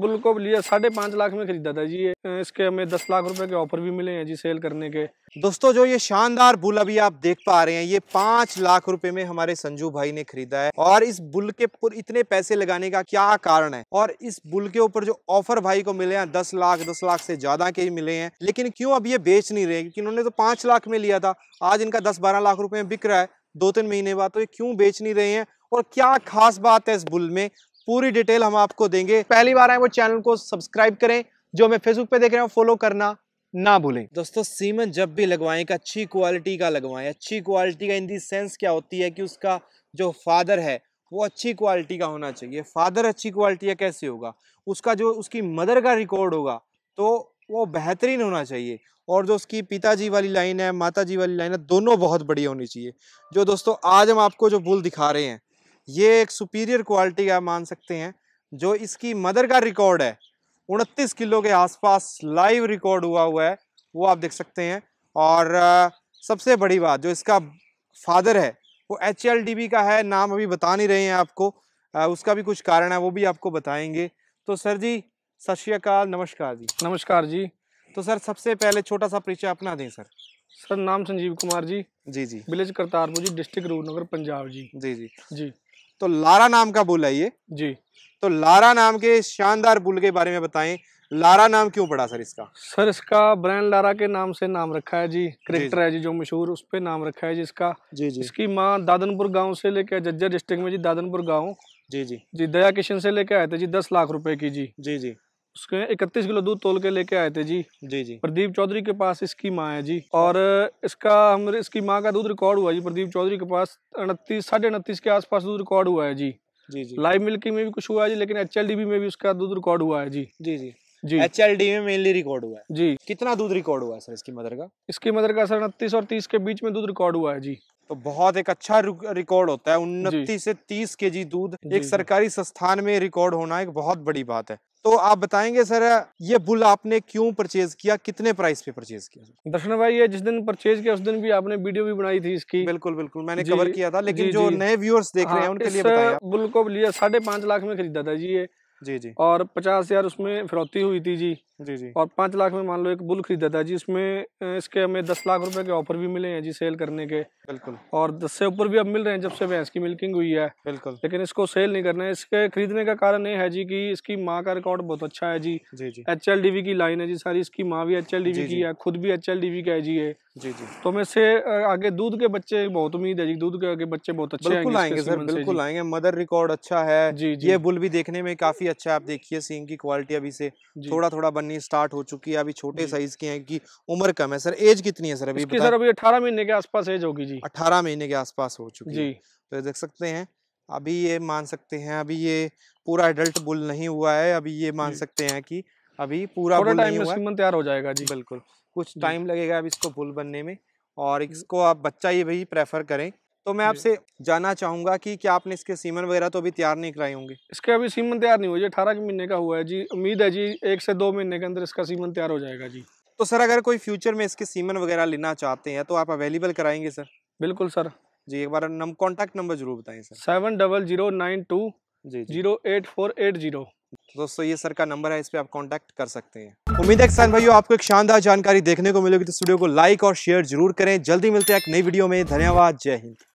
bull को लिया साढ़े पाँच लाख में खरीदा था जी इसके हमें दस लाख रुपए के ऑफर भी मिले हैं जी सेल करने के दोस्तों जो ये शानदार बुल अभी आप देख पा रहे हैं ये पांच लाख रुपए में हमारे संजू भाई ने खरीदा है और इस बुल के इतने पैसे लगाने का क्या कारण है और इस बुल के ऊपर जो ऑफर भाई को मिले हैं दस लाख दस लाख से ज्यादा के ही मिले हैं लेकिन क्यों अब ये बेच नहीं रहे क्योंकि उन्होंने तो पांच लाख में लिया था आज इनका दस बारह लाख रुपए में बिक रहा है दो तीन महीने बाद तो ये क्यों बेच नहीं रहे हैं और क्या खास बात है इस बुल में पूरी डिटेल हम आपको देंगे पहली बार आए वो चैनल को सब्सक्राइब करें जो हमें फेसबुक पे देख रहे हैं फॉलो करना ना भूलें दोस्तों सीमेंट जब भी लगवाएं एक अच्छी क्वालिटी का लगवाएं अच्छी क्वालिटी का इन दी सेंस क्या होती है कि उसका जो फादर है वो अच्छी क्वालिटी का होना चाहिए फादर अच्छी क्वालिटी का कैसे होगा उसका जो उसकी मदर का रिकॉर्ड होगा तो वो बेहतरीन होना चाहिए और जो उसकी पिताजी वाली लाइन है माताजी वाली लाइन है दोनों बहुत बढ़िया होनी चाहिए जो दोस्तों आज हम आपको जो बुल दिखा रहे हैं ये एक सुपीरियर क्वालिटी आप मान सकते हैं जो इसकी मदर का रिकॉर्ड है उनतीस किलो के आसपास लाइव रिकॉर्ड हुआ हुआ है वो आप देख सकते हैं और सबसे बड़ी बात जो इसका फादर है वो एच का है नाम अभी बता नहीं रहे हैं आपको उसका भी कुछ कारण है वो भी आपको बताएंगे तो सर जी सत श्रीकाल नमस्कार जी नमस्कार जी तो सर सबसे पहले छोटा सा परिचय अपना दें सर सर नाम संजीव कुमार जी जी जी विलेज करतारपुर जी डिस्ट्रिक्ट रूपनगर पंजाब जी जी जी जी तो लारा नाम का बुल है ये जी तो लारा नाम के शानदार बुल के बारे में बताएं लारा नाम क्यों पड़ा सर इसका सर इसका ब्रांड लारा के नाम से नाम रखा है जी क्रिकेटर है जी जो मशहूर उस पर नाम रखा है जी इसका जी जी इसकी माँ दादनपुर गांव से लेकर जज्जर डिस्ट्रिक्ट में जी दादनपुर गांव जी जी जी दया किशन से लेके आए थे जी दस लाख रुपए की जी जी जी उसके इकतीस किलो दूध तोल के लेके आए थे जी जी जी प्रदीप चौधरी के पास इसकी माँ है जी और इसका हम इसकी माँ का दूध रिकॉर्ड हुआ जी प्रदीप चौधरी के पास उनतीस साढ़े उनतीस के आसपास दूध रिकॉर्ड हुआ है जी जी जी लाइव मिल्किंग में भी कुछ हुआ है जी लेकिन एच में भी उसका दूध रिकॉर्ड हुआ है जी जी जी जी एच एल डी में मेनली रिकॉर्ड हुआ है जी कितना दूध रिकॉर्ड हुआ है सर इसकी मदर का इसकी मदर का सर उनतीस और तीस के बीच में दूध रिकॉर्ड हुआ है जी तो बहुत एक अच्छा रिकॉर्ड होता है उन्नतीस से तीस के जी दूध एक सरकारी संस्थान में रिकॉर्ड होना एक बहुत बड़ी बात है तो आप बताएंगे सर ये बुल आपने क्यों परचेज किया कितने प्राइस पे परचेज किया दर्शन भाई ये जिस दिन परचेज किया उस दिन भी आपने वीडियो भी बनाई थी इसकी बिल्कुल बिल्कुल मैंने कवर किया था लेकिन जी, जो नए व्यूअर्स देख हाँ, रहे हैं हाँ, उनके लिए बताया बुल को लिया साढ़े पांच लाख में खरीदा था जी ये जी जी और पचास हज़ार उसमें फिरौती हुई थी जी जी जी और पाँच लाख में मान लो एक बुल खरीदा था जी इसमें इसके हमें दस लाख रुपए के ऑफर भी मिले हैं जी सेल करने के बिल्कुल और दस से ऊपर भी अब मिल रहे हैं जब से भैंस की मिल्किंग हुई है बिल्कुल लेकिन इसको सेल नहीं करना है इसके खरीदने का कारण ये है जी की इसकी माँ का रिकॉर्ड बहुत अच्छा है जी जी जी एच की लाइन है जी सारी इसकी माँ भी एच की है खुद भी एच का है जी ये जी जी तो मैं से आगे दूध के बच्चे बहुत उम्मीद है जी दूध के आगे बच्चे बहुत अच्छे बिल्कुल आएंगे सर बिल्कुल आएंगे मदर रिकॉर्ड अच्छा है जी ये बुल भी देखने में काफी ही अच्छा है आप देखिए सींग की क्वालिटी अभी से थोड़ा थोड़ा बननी स्टार्ट हो चुकी है अभी छोटे साइज के हैं की उम्र कम है सर एज कितनी है सर अभी सर अभी अठारह महीने के आसपास एज होगी जी अठारह महीने के आसपास हो चुकी है तो देख सकते हैं अभी ये मान सकते हैं अभी ये पूरा एडल्ट बुल नहीं हुआ है अभी ये मान सकते हैं कि अभी पूरा बुल नहीं हुआ तैयार हो जाएगा जी बिल्कुल कुछ टाइम लगेगा अब इसको बुल बनने में और इसको आप बच्चा ये भी प्रेफर करें तो मैं आपसे जानना चाहूंगा कि क्या आपने इसके सीमन वगैरह तो अभी तैयार नहीं कराए होंगे इसके अभी सीमन तैयार नहीं हुए जी अठारह महीने का हुआ है जी उम्मीद है जी एक से दो महीने के अंदर इसका सीमन तैयार हो जाएगा जी तो सर अगर कोई फ्यूचर में इसके सीमन वगैरह लेना चाहते हैं तो आप अवेलेबल कराएंगे सर बिल्कुल सर जी एक बार नम कॉन्टैक्ट नंबर जरूर बताएं sir seven double zero nine two जी zero eight four eight zero तो दोस्तों ये सर का नंबर है इस पर आप कांटेक्ट कर सकते हैं उम्मीद है किसान भाइयों आपको एक शानदार जानकारी देखने को मिलेगी तो स्टूडियो को लाइक और शेयर जरूर करें जल्दी मिलते हैं एक नई वीडियो में धन्यवाद जय हिंद